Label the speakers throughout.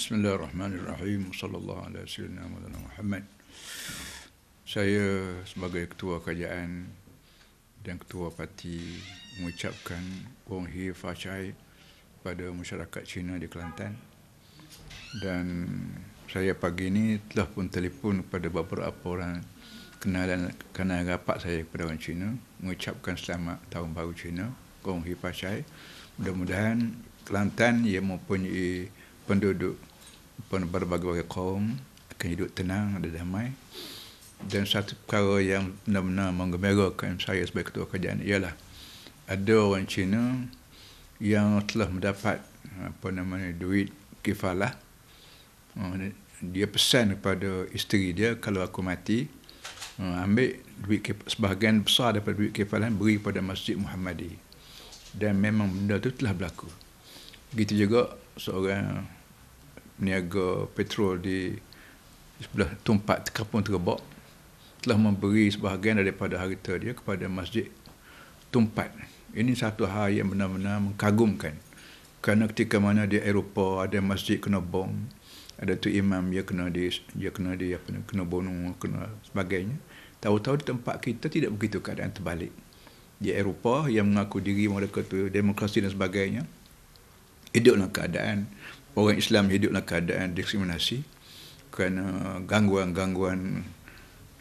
Speaker 1: Bismillahirrahmanirrahim. Sallallahu alaihi wasallam Muhammad. Saya sebagai ketua kerajaan dan ketua parti mengucapkan Wong Hee Fa Chai pada masyarakat Cina di Kelantan dan saya pagi ini telah pun telefon kepada beberapa orang kenalan kenal rapat saya kepada orang Cina mengucapkan selamat tahun baru Cina Gong Hi Pa Chai mudah-mudahan Kelantan ia mempunyai penduduk berbagai-bagai kaum akan hidup tenang ada damai dan satu perkara yang benar-benar menggembirakan saya sebagai ketua kerajaan ialah ada orang Cina yang telah mendapat apa namanya duit kifalah ah, dia pesan kepada isteri dia kalau aku mati ah, ambil duit kifalah, sebahagian besar daripada duit kifalah beri pada Masjid Muhammadi dan memang benda itu telah berlaku Begitu juga seorang peniaga petrol di sebelah tempat terkapung terbok telah memberi sebahagian daripada harta dia kepada masjid tempat. Ini satu hal yang benar-benar mengagumkan. Kerana ketika mana di Eropah ada masjid kena bom, ada tu imam dia kena di dia kena di apa kena, kena bunuh kena sebagainya. Tahu-tahu di tempat kita tidak begitu keadaan terbalik. Di Eropah yang mengaku diri mereka tu demokrasi dan sebagainya, hidup dalam keadaan orang Islam hidup dalam keadaan diskriminasi kerana gangguan-gangguan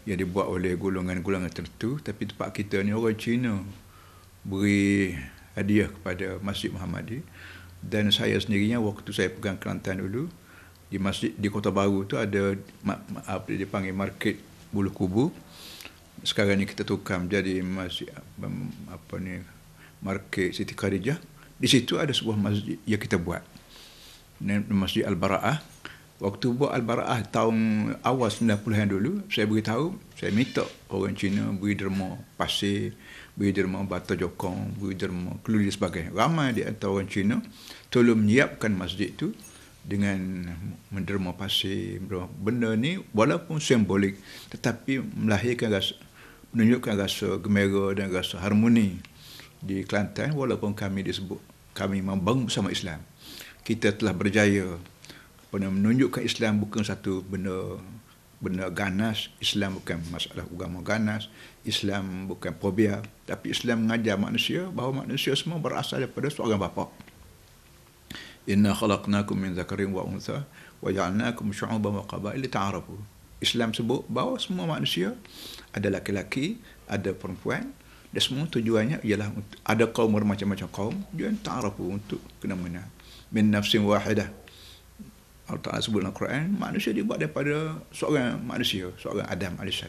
Speaker 1: yang dibuat oleh golongan-golongan tertentu tapi tempat kita ni orang Cina beri hadiah kepada Masjid Muhammadi dan saya sendirinya waktu saya pegang Kelantan dulu di masjid di Kota Baru tu ada apa dia panggil market bulu kubu sekarang ni kita tukar menjadi masjid apa ni market Siti Khadijah di situ ada sebuah masjid yang kita buat masjid al-baraah waktu buat al-baraah tahun awal 90-an dulu saya beritahu saya minta orang Cina beri derma pasir beri derma bata jokong beri derma keluli sebagainya ramai di antara orang Cina tolong menyiapkan masjid itu dengan menderma pasir benda ni walaupun simbolik tetapi melahirkan rasa menunjukkan rasa gembira dan rasa harmoni di Kelantan walaupun kami disebut kami membangun sama Islam kita telah berjaya pernah menunjukkan Islam bukan satu benda benda ganas Islam bukan masalah agama ganas Islam bukan fobia tapi Islam mengajar manusia bahawa manusia semua berasal daripada seorang bapa inna khalaqnakum min zakarin wa untha wa ja'alnakum syu'uban wa li taarafu Islam sebut bahawa semua manusia ada laki-laki ada perempuan dan semua tujuannya ialah untuk ada kaum bermacam-macam kaum. Tujuan ta'arafu untuk kena mana. Min nafsin wahidah. Allah Ta'ala sebut dalam Quran, manusia dibuat daripada seorang manusia, seorang Adam AS.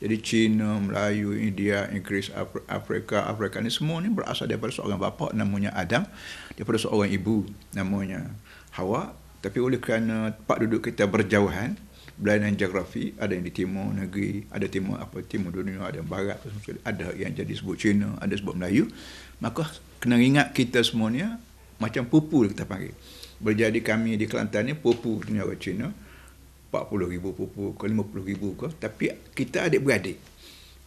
Speaker 1: Jadi Cina, Melayu, India, Inggeris, Afrika, Afrika ni semua ni berasal daripada seorang bapa namanya Adam, daripada seorang ibu namanya Hawa. Tapi oleh kerana tempat duduk kita berjauhan, belainan geografi ada yang di timur negeri ada timur apa timur dunia ada yang barat ada yang jadi sebut Cina ada sebut Melayu maka kena ingat kita semuanya macam pupu kita panggil berjadi kami di Kelantan ni pupu dunia orang Cina 40 ribu pupu ke 50 ribu ke tapi kita adik-beradik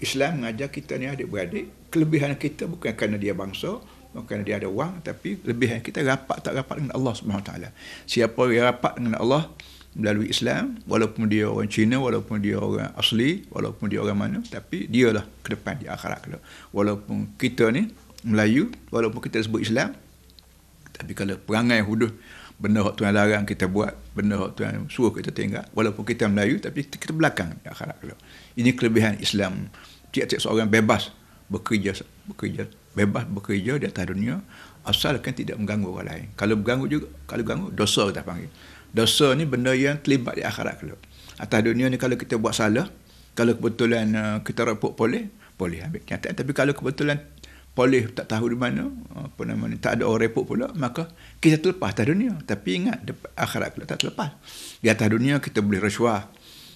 Speaker 1: Islam mengajar kita ni adik-beradik kelebihan kita bukan kerana dia bangsa bukan dia ada wang tapi kelebihan kita rapat tak rapat dengan Allah Subhanahu siapa yang rapat dengan Allah melalui Islam walaupun dia orang Cina walaupun dia orang asli walaupun dia orang mana tapi dialah ke depan di akhirat kelak walaupun kita ni Melayu walaupun kita sebut Islam tapi kalau perangai hudud benda hak Tuhan larang kita buat benda hak Tuhan suruh kita tinggal walaupun kita Melayu tapi kita belakang di akhirat kelak ini kelebihan Islam tiap-tiap seorang bebas bekerja bekerja bebas bekerja di atas dunia asalkan tidak mengganggu orang lain kalau mengganggu juga kalau ganggu dosa kita panggil dosa ni benda yang terlibat di akhirat kelak. Atas dunia ni kalau kita buat salah, kalau kebetulan uh, kita repot polis, polis ambil kenyataan. Tapi kalau kebetulan polis tak tahu di mana, apa nama ni, tak ada orang repot pula, maka kita terlepas atas dunia. Tapi ingat, akhirat kelak tak terlepas. Di atas dunia kita boleh rasuah,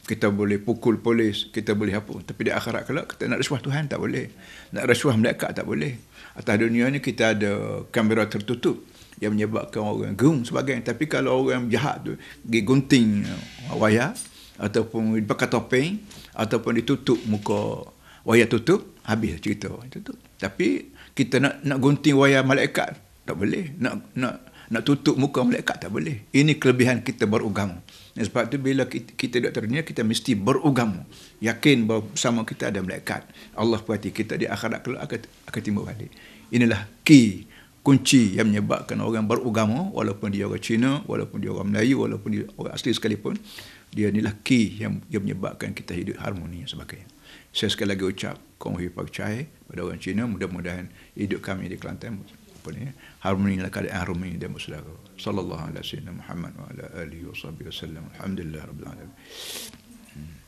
Speaker 1: kita boleh pukul polis, kita boleh apa. Tapi di akhirat kelak kita nak rasuah Tuhan tak boleh. Nak rasuah mereka tak boleh. Atas dunia ni kita ada kamera tertutup yang menyebabkan orang gerung sebagainya tapi kalau orang jahat tu digunting uh, wayar ataupun dipakai topeng ataupun ditutup muka wayar tutup habis cerita tutup tapi kita nak nak gunting wayar malaikat tak boleh nak nak nak tutup muka malaikat tak boleh ini kelebihan kita beragama dan sebab tu bila kita, kita duduk dunia kita mesti beragama yakin bahawa sama kita ada malaikat Allah perhati kita di akhirat kelak akan akan timbul balik inilah key kunci yang menyebabkan orang beragama walaupun dia orang Cina, walaupun dia orang Melayu, walaupun dia orang asli sekalipun, dia inilah key yang dia menyebabkan kita hidup harmoni dan sebagainya. Saya sekali lagi ucap Kong Hui Pak Chai pada orang Cina, mudah-mudahan hidup kami di Kelantan apa ni? Harmoni lah keadaan harmoni dan bersaudara. Sallallahu alaihi wasallam Muhammad wa ala alihi wasallam. Alhamdulillah rabbil alamin. Hmm.